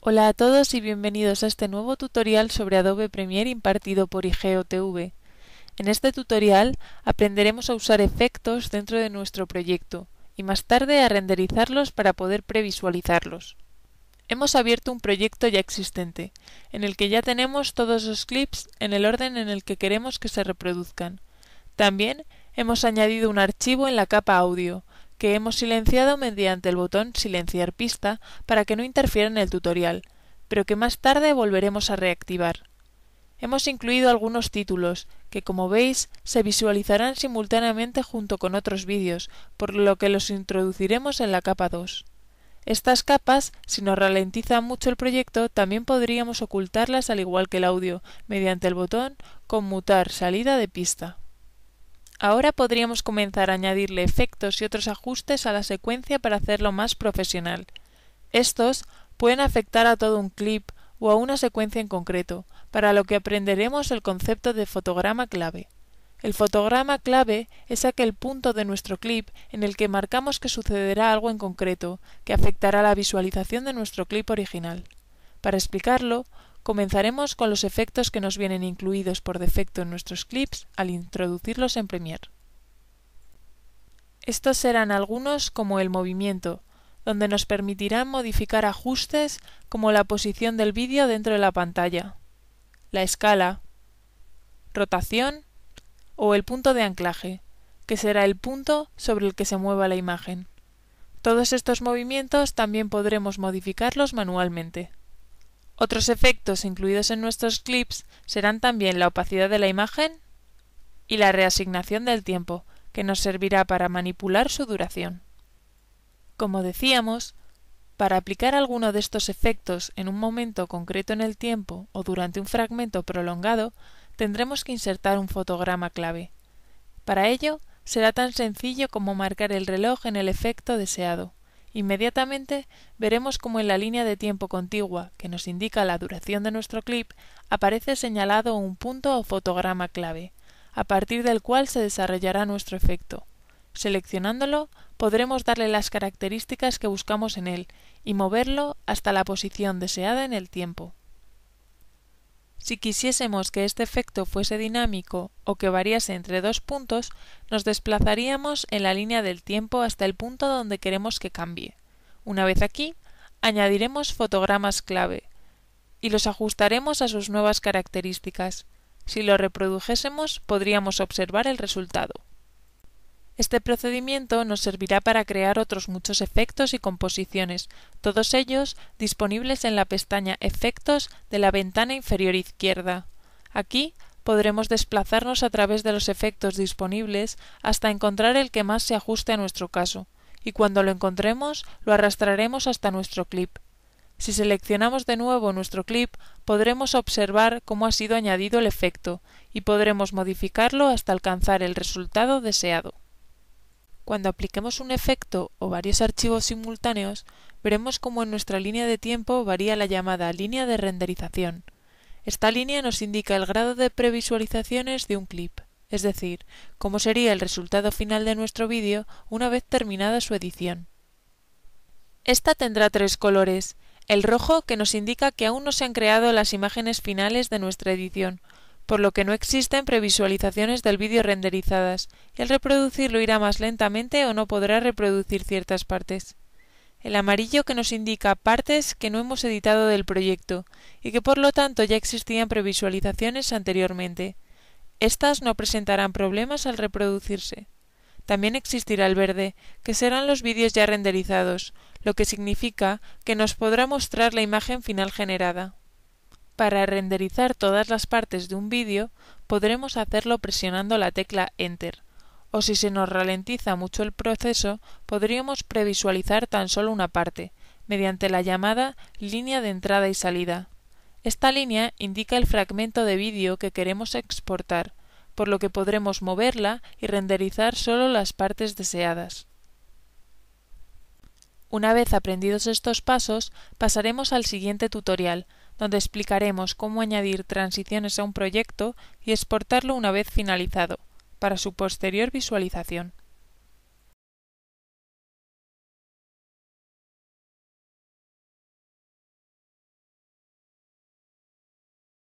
Hola a todos y bienvenidos a este nuevo tutorial sobre Adobe Premiere impartido por IGEO En este tutorial aprenderemos a usar efectos dentro de nuestro proyecto y más tarde a renderizarlos para poder previsualizarlos. Hemos abierto un proyecto ya existente, en el que ya tenemos todos los clips en el orden en el que queremos que se reproduzcan. También hemos añadido un archivo en la capa audio, que hemos silenciado mediante el botón Silenciar pista para que no interfiera en el tutorial, pero que más tarde volveremos a reactivar. Hemos incluido algunos títulos, que como veis se visualizarán simultáneamente junto con otros vídeos, por lo que los introduciremos en la capa 2. Estas capas, si nos ralentiza mucho el proyecto, también podríamos ocultarlas al igual que el audio, mediante el botón Conmutar salida de pista. Ahora podríamos comenzar a añadirle efectos y otros ajustes a la secuencia para hacerlo más profesional. Estos pueden afectar a todo un clip o a una secuencia en concreto, para lo que aprenderemos el concepto de fotograma clave. El fotograma clave es aquel punto de nuestro clip en el que marcamos que sucederá algo en concreto, que afectará la visualización de nuestro clip original. Para explicarlo, comenzaremos con los efectos que nos vienen incluidos por defecto en nuestros clips al introducirlos en Premiere. Estos serán algunos como el movimiento, donde nos permitirán modificar ajustes como la posición del vídeo dentro de la pantalla, la escala, rotación o el punto de anclaje, que será el punto sobre el que se mueva la imagen. Todos estos movimientos también podremos modificarlos manualmente. Otros efectos incluidos en nuestros clips serán también la opacidad de la imagen y la reasignación del tiempo, que nos servirá para manipular su duración. Como decíamos, para aplicar alguno de estos efectos en un momento concreto en el tiempo o durante un fragmento prolongado, tendremos que insertar un fotograma clave. Para ello, será tan sencillo como marcar el reloj en el efecto deseado. Inmediatamente veremos cómo en la línea de tiempo contigua que nos indica la duración de nuestro clip aparece señalado un punto o fotograma clave, a partir del cual se desarrollará nuestro efecto. Seleccionándolo podremos darle las características que buscamos en él y moverlo hasta la posición deseada en el tiempo. Si quisiésemos que este efecto fuese dinámico o que variase entre dos puntos, nos desplazaríamos en la línea del tiempo hasta el punto donde queremos que cambie. Una vez aquí, añadiremos fotogramas clave y los ajustaremos a sus nuevas características. Si lo reprodujésemos, podríamos observar el resultado. Este procedimiento nos servirá para crear otros muchos efectos y composiciones, todos ellos disponibles en la pestaña Efectos de la ventana inferior izquierda. Aquí podremos desplazarnos a través de los efectos disponibles hasta encontrar el que más se ajuste a nuestro caso, y cuando lo encontremos lo arrastraremos hasta nuestro clip. Si seleccionamos de nuevo nuestro clip, podremos observar cómo ha sido añadido el efecto y podremos modificarlo hasta alcanzar el resultado deseado. Cuando apliquemos un efecto o varios archivos simultáneos, veremos cómo en nuestra línea de tiempo varía la llamada línea de renderización. Esta línea nos indica el grado de previsualizaciones de un clip, es decir, cómo sería el resultado final de nuestro vídeo una vez terminada su edición. Esta tendrá tres colores, el rojo que nos indica que aún no se han creado las imágenes finales de nuestra edición, por lo que no existen previsualizaciones del vídeo renderizadas, y al reproducirlo irá más lentamente o no podrá reproducir ciertas partes. El amarillo que nos indica partes que no hemos editado del proyecto y que por lo tanto ya existían previsualizaciones anteriormente. Estas no presentarán problemas al reproducirse. También existirá el verde, que serán los vídeos ya renderizados, lo que significa que nos podrá mostrar la imagen final generada. Para renderizar todas las partes de un vídeo podremos hacerlo presionando la tecla Enter, o si se nos ralentiza mucho el proceso podríamos previsualizar tan solo una parte, mediante la llamada línea de entrada y salida. Esta línea indica el fragmento de vídeo que queremos exportar, por lo que podremos moverla y renderizar solo las partes deseadas. Una vez aprendidos estos pasos, pasaremos al siguiente tutorial, donde explicaremos cómo añadir transiciones a un proyecto y exportarlo una vez finalizado, para su posterior visualización.